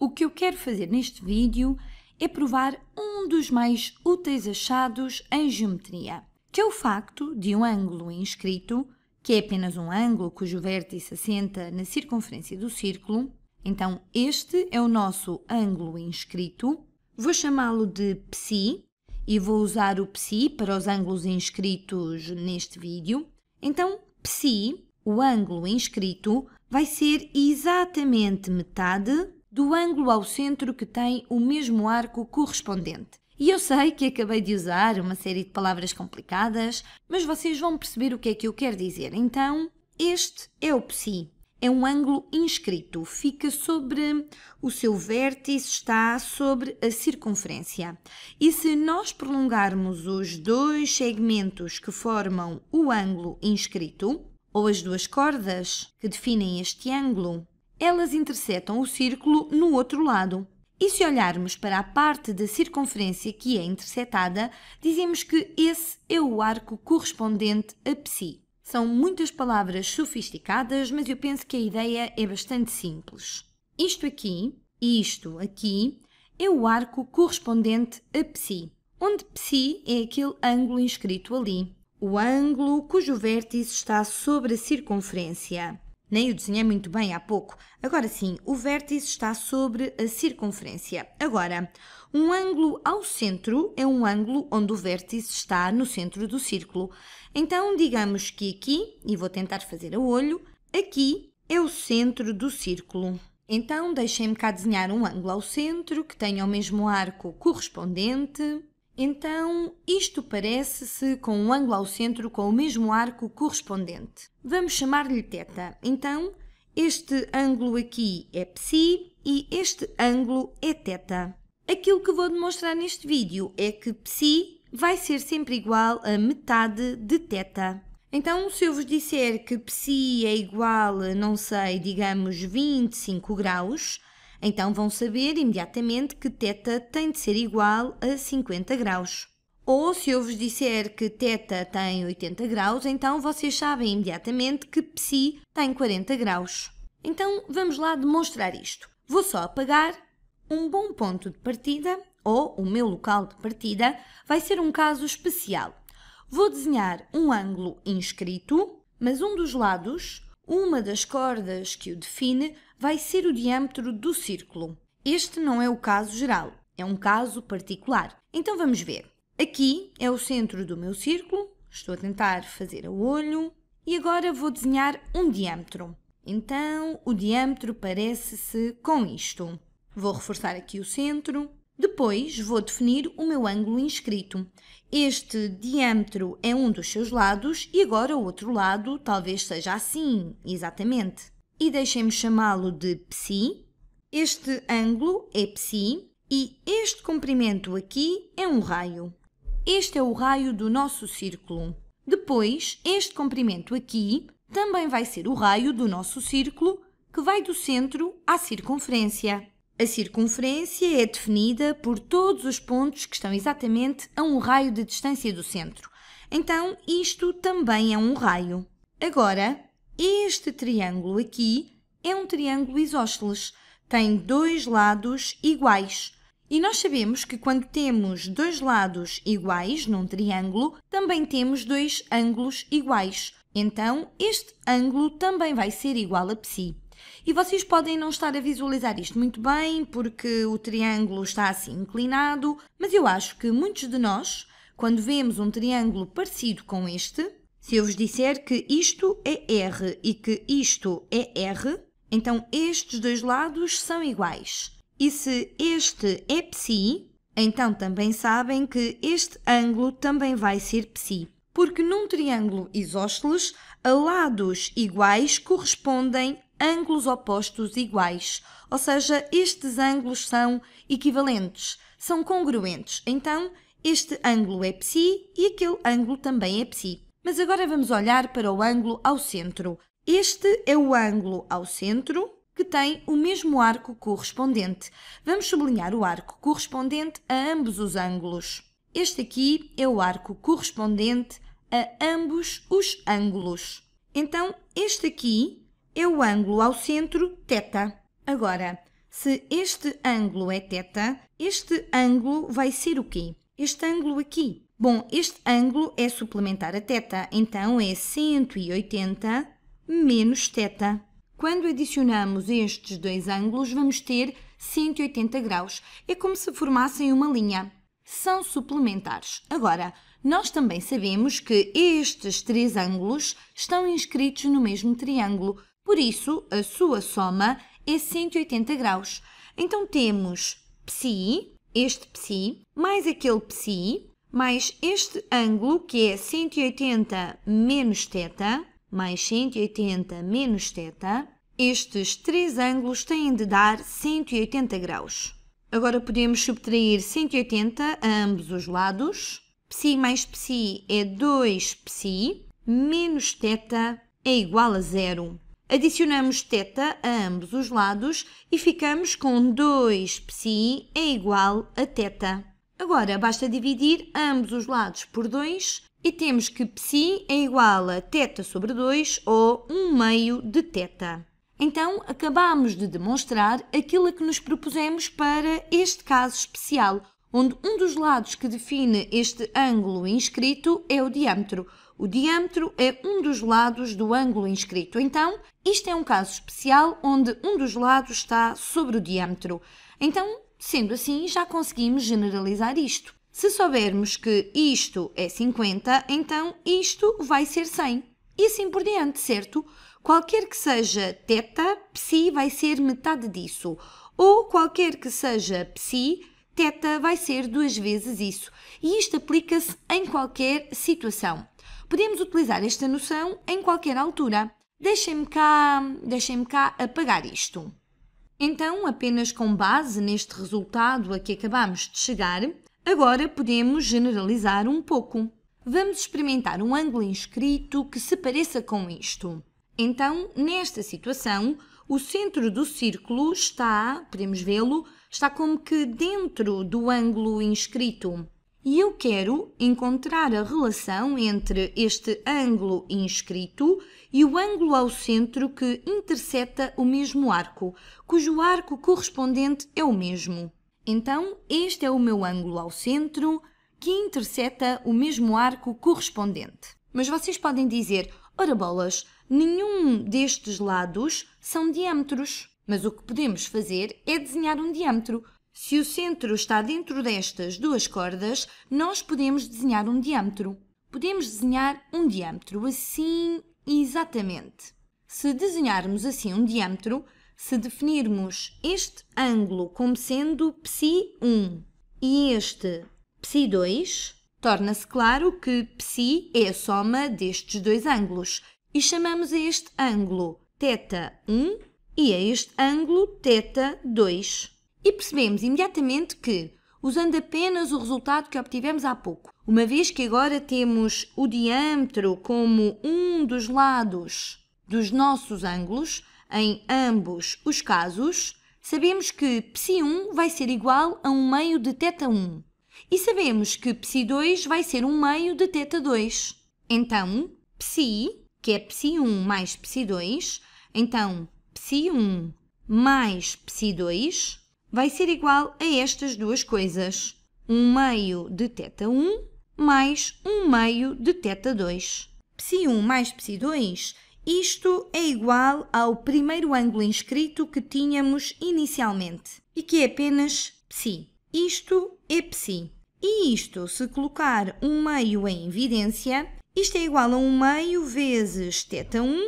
O que eu quero fazer neste vídeo é provar um dos mais úteis achados em geometria, que é o facto de um ângulo inscrito, que é apenas um ângulo cujo vértice assenta na circunferência do círculo, então este é o nosso ângulo inscrito, vou chamá-lo de psi e vou usar o psi para os ângulos inscritos neste vídeo. Então, psi, o ângulo inscrito, vai ser exatamente metade do ângulo ao centro que tem o mesmo arco correspondente. E eu sei que acabei de usar uma série de palavras complicadas, mas vocês vão perceber o que é que eu quero dizer. Então, este é o psi. É um ângulo inscrito, fica sobre o seu vértice, está sobre a circunferência. E se nós prolongarmos os dois segmentos que formam o ângulo inscrito, ou as duas cordas que definem este ângulo, elas interceptam o círculo no outro lado. E se olharmos para a parte da circunferência que é interceptada, dizemos que esse é o arco correspondente a psi. São muitas palavras sofisticadas, mas eu penso que a ideia é bastante simples. Isto aqui e isto aqui é o arco correspondente a psi, onde psi é aquele ângulo inscrito ali, o ângulo cujo vértice está sobre a circunferência. Nem o desenhei muito bem há pouco. Agora sim, o vértice está sobre a circunferência. Agora, um ângulo ao centro é um ângulo onde o vértice está no centro do círculo. Então, digamos que aqui, e vou tentar fazer a olho, aqui é o centro do círculo. Então, deixem-me cá desenhar um ângulo ao centro que tenha o mesmo arco correspondente. Então, isto parece-se com um ângulo ao centro com o mesmo arco correspondente. Vamos chamar-lhe θ. Então, este ângulo aqui é psi e este ângulo é θ. Aquilo que vou demonstrar neste vídeo é que psi vai ser sempre igual a metade de θ. Então, se eu vos disser que psi é igual a, não sei, digamos 25 graus, então vão saber imediatamente que θ tem de ser igual a 50 graus. Ou se eu vos disser que θ tem 80 graus, então vocês sabem imediatamente que psi tem 40 graus. Então vamos lá demonstrar isto. Vou só apagar um bom ponto de partida, ou o meu local de partida, vai ser um caso especial. Vou desenhar um ângulo inscrito, mas um dos lados uma das cordas que o define vai ser o diâmetro do círculo. Este não é o caso geral, é um caso particular. Então vamos ver. Aqui é o centro do meu círculo, estou a tentar fazer a olho, e agora vou desenhar um diâmetro. Então o diâmetro parece-se com isto. Vou reforçar aqui o centro depois vou definir o meu ângulo inscrito. Este diâmetro é um dos seus lados e agora o outro lado talvez seja assim, exatamente. E deixemos chamá-lo de psi. Este ângulo é psi e este comprimento aqui é um raio. Este é o raio do nosso círculo. Depois, este comprimento aqui também vai ser o raio do nosso círculo que vai do centro à circunferência. A circunferência é definida por todos os pontos que estão exatamente a um raio de distância do centro. Então, isto também é um raio. Agora, este triângulo aqui é um triângulo isósceles. Tem dois lados iguais. E nós sabemos que quando temos dois lados iguais num triângulo, também temos dois ângulos iguais. Então, este ângulo também vai ser igual a psi. E vocês podem não estar a visualizar isto muito bem, porque o triângulo está assim inclinado, mas eu acho que muitos de nós, quando vemos um triângulo parecido com este, se eu vos disser que isto é R e que isto é R, então estes dois lados são iguais. E se este é psi, então também sabem que este ângulo também vai ser psi. Porque num triângulo isósceles, a lados iguais correspondem ângulos opostos iguais, ou seja, estes ângulos são equivalentes, são congruentes. Então, este ângulo é psi e aquele ângulo também é psi. Mas agora vamos olhar para o ângulo ao centro. Este é o ângulo ao centro que tem o mesmo arco correspondente. Vamos sublinhar o arco correspondente a ambos os ângulos. Este aqui é o arco correspondente a ambos os ângulos. Então, este aqui é o ângulo ao centro θ. Agora, se este ângulo é θ, este ângulo vai ser o quê? Este ângulo aqui. Bom, este ângulo é suplementar a θ, então é 180 menos θ. Quando adicionamos estes dois ângulos, vamos ter 180 graus. É como se formassem uma linha. São suplementares. Agora, nós também sabemos que estes três ângulos estão inscritos no mesmo triângulo. Por isso, a sua soma é 180 graus. Então temos psi, este psi, mais aquele psi, mais este ângulo que é 180 menos θ, mais 180 menos θ. Estes três ângulos têm de dar 180 graus. Agora podemos subtrair 180 a ambos os lados. Psi mais psi é 2 psi, menos θ é igual a zero. Adicionamos θ a ambos os lados e ficamos com 2 psi é igual a θ. Agora basta dividir ambos os lados por 2 e temos que psi é igual a θ sobre 2 ou 1 meio de θ. Então, acabamos de demonstrar aquilo a que nos propusemos para este caso especial, onde um dos lados que define este ângulo inscrito é o diâmetro, o diâmetro é um dos lados do ângulo inscrito. Então, isto é um caso especial onde um dos lados está sobre o diâmetro. Então, sendo assim, já conseguimos generalizar isto. Se soubermos que isto é 50, então isto vai ser 100. E assim por diante, certo? Qualquer que seja teta, psi vai ser metade disso. Ou qualquer que seja psi, teta vai ser duas vezes isso. E isto aplica-se em qualquer situação podemos utilizar esta noção em qualquer altura. Deixem-me cá, deixem-me cá apagar isto. Então, apenas com base neste resultado a que acabamos de chegar, agora podemos generalizar um pouco. Vamos experimentar um ângulo inscrito que se pareça com isto. Então, nesta situação, o centro do círculo está, podemos vê-lo, está como que dentro do ângulo inscrito e eu quero encontrar a relação entre este ângulo inscrito e o ângulo ao centro que intercepta o mesmo arco, cujo arco correspondente é o mesmo. Então, este é o meu ângulo ao centro que intercepta o mesmo arco correspondente. Mas vocês podem dizer, ora bolas, nenhum destes lados são diâmetros. Mas o que podemos fazer é desenhar um diâmetro, se o centro está dentro destas duas cordas, nós podemos desenhar um diâmetro. Podemos desenhar um diâmetro assim exatamente. Se desenharmos assim um diâmetro, se definirmos este ângulo como sendo psi1 e este psi2, torna-se claro que psi é a soma destes dois ângulos e chamamos a este ângulo θ1 e a este ângulo θ2. E percebemos imediatamente que, usando apenas o resultado que obtivemos há pouco, uma vez que agora temos o diâmetro como um dos lados dos nossos ângulos, em ambos os casos, sabemos que ψ 1 vai ser igual a 1 meio de θ1 e sabemos que ψ 2 vai ser 1 meio de θ2. Então, ψ, que é ψ 1 mais ψ 2 então ψ 1 mais ψ 2 vai ser igual a estas duas coisas. 1 meio de θ1 mais 1 meio de θ2. Psi1 mais Psi2, isto é igual ao primeiro ângulo inscrito que tínhamos inicialmente e que é apenas Psi. Isto é Psi. E isto, se colocar 1 meio em evidência, isto é igual a 1 meio vezes θ1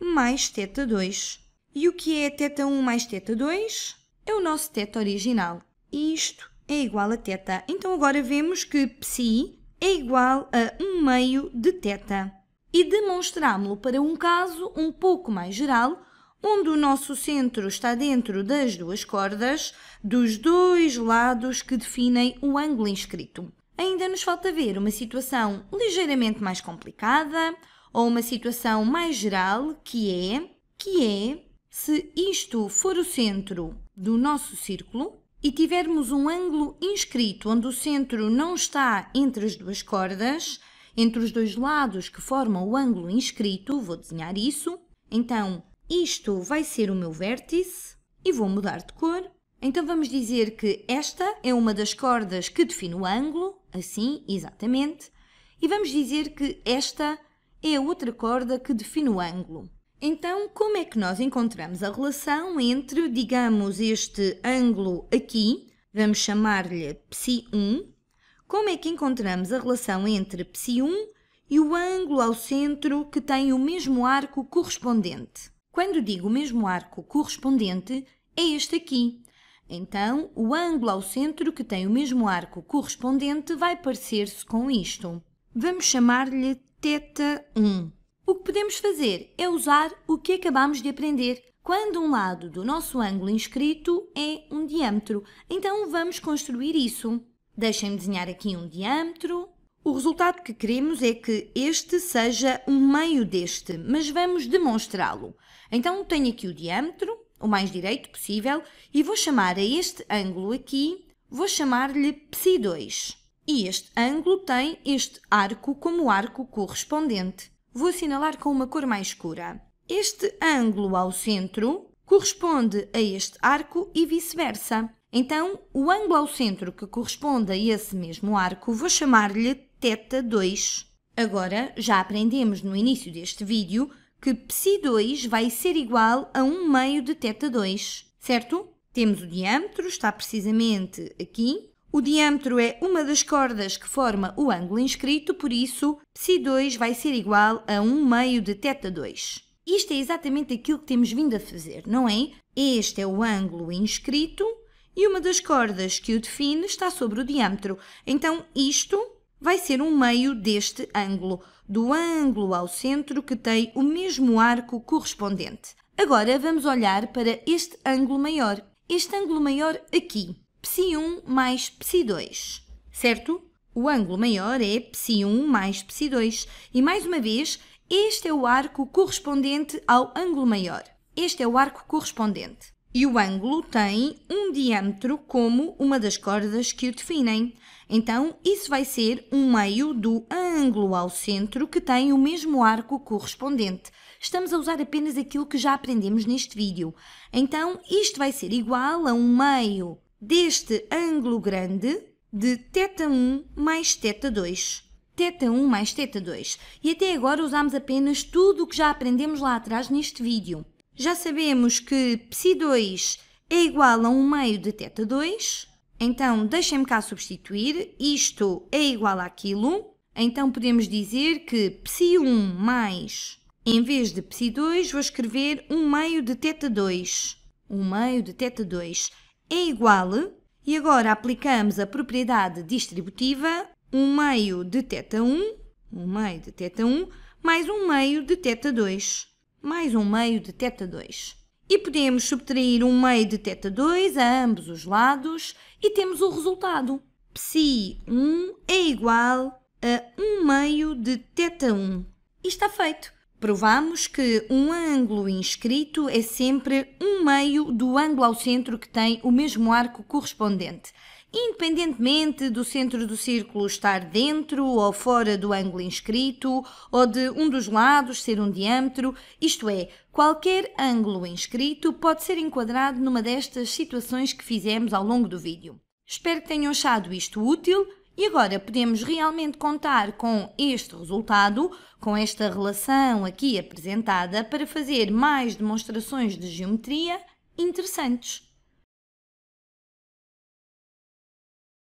mais θ2. E o que é θ1 mais θ2? é o nosso teta original. E isto é igual a teta. Então agora vemos que psi é igual a 1 meio de teta. E demonstrámo-lo para um caso um pouco mais geral, onde o nosso centro está dentro das duas cordas, dos dois lados que definem o ângulo inscrito. Ainda nos falta ver uma situação ligeiramente mais complicada, ou uma situação mais geral, que é, que é, se isto for o centro do nosso círculo e tivermos um ângulo inscrito onde o centro não está entre as duas cordas, entre os dois lados que formam o ângulo inscrito, vou desenhar isso. Então, isto vai ser o meu vértice e vou mudar de cor. Então vamos dizer que esta é uma das cordas que define o ângulo, assim, exatamente. E vamos dizer que esta é a outra corda que define o ângulo. Então, como é que nós encontramos a relação entre, digamos, este ângulo aqui, vamos chamar-lhe psi1, como é que encontramos a relação entre psi1 e o ângulo ao centro que tem o mesmo arco correspondente? Quando digo o mesmo arco correspondente, é este aqui. Então, o ângulo ao centro que tem o mesmo arco correspondente vai parecer-se com isto. Vamos chamar-lhe θ1. O que podemos fazer é usar o que acabamos de aprender quando um lado do nosso ângulo inscrito é um diâmetro. Então vamos construir isso. Deixem-me desenhar aqui um diâmetro. O resultado que queremos é que este seja um meio deste, mas vamos demonstrá-lo. Então tenho aqui o diâmetro, o mais direito possível, e vou chamar a este ângulo aqui, vou chamar-lhe psi 2. E este ângulo tem este arco como arco correspondente vou assinalar com uma cor mais escura. Este ângulo ao centro corresponde a este arco e vice-versa. Então, o ângulo ao centro que corresponde a esse mesmo arco, vou chamar-lhe θ 2. Agora, já aprendemos no início deste vídeo que ψ 2 vai ser igual a 1 meio de θ2, certo? Temos o diâmetro, está precisamente aqui, o diâmetro é uma das cordas que forma o ângulo inscrito, por isso psi2 vai ser igual a 1 meio de θ2. Isto é exatamente aquilo que temos vindo a fazer, não é? Este é o ângulo inscrito e uma das cordas que o define está sobre o diâmetro. Então isto vai ser um meio deste ângulo, do ângulo ao centro que tem o mesmo arco correspondente. Agora vamos olhar para este ângulo maior. Este ângulo maior aqui Psi1 mais Psi2, certo? O ângulo maior é Psi1 mais Psi2 e, mais uma vez, este é o arco correspondente ao ângulo maior. Este é o arco correspondente. E o ângulo tem um diâmetro como uma das cordas que o definem. Então, isso vai ser um meio do ângulo ao centro que tem o mesmo arco correspondente. Estamos a usar apenas aquilo que já aprendemos neste vídeo. Então, isto vai ser igual a um meio deste ângulo grande de θ1 mais θ2. θ1 mais θ2. E até agora usámos apenas tudo o que já aprendemos lá atrás neste vídeo. Já sabemos que psi2 é igual a 1 meio de θ2. Então, deixem-me cá substituir. Isto é igual àquilo. Então, podemos dizer que psi1 mais... Em vez de psi2, vou escrever 1 meio de θ2. 1 meio de θ2 é igual, e agora aplicamos a propriedade distributiva, 1 meio de θ1, 1 meio de θ1, mais 1 meio de θ2, mais 1 meio de θ2. E podemos subtrair 1 meio de θ2 a ambos os lados e temos o resultado. Psi 1 é igual a 1 meio de θ1. E está feito. Provamos que um ângulo inscrito é sempre um meio do ângulo ao centro que tem o mesmo arco correspondente, independentemente do centro do círculo estar dentro ou fora do ângulo inscrito, ou de um dos lados ser um diâmetro, isto é, qualquer ângulo inscrito pode ser enquadrado numa destas situações que fizemos ao longo do vídeo. Espero que tenham achado isto útil. E agora podemos realmente contar com este resultado, com esta relação aqui apresentada, para fazer mais demonstrações de geometria interessantes.